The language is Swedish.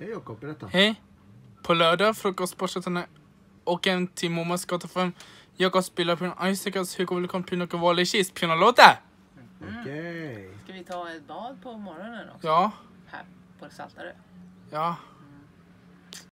Hej Jakob, berätta. Hej. På lördag, frukost, frukostborstsättarna och en till Momas gata 5. Jakob spelar piano, Isaacs högkomplikation, piano och Valikis pianolota. Mm. Okej. Ska vi ta ett bad på morgonen också? Ja. Här på Saltarö? Ja.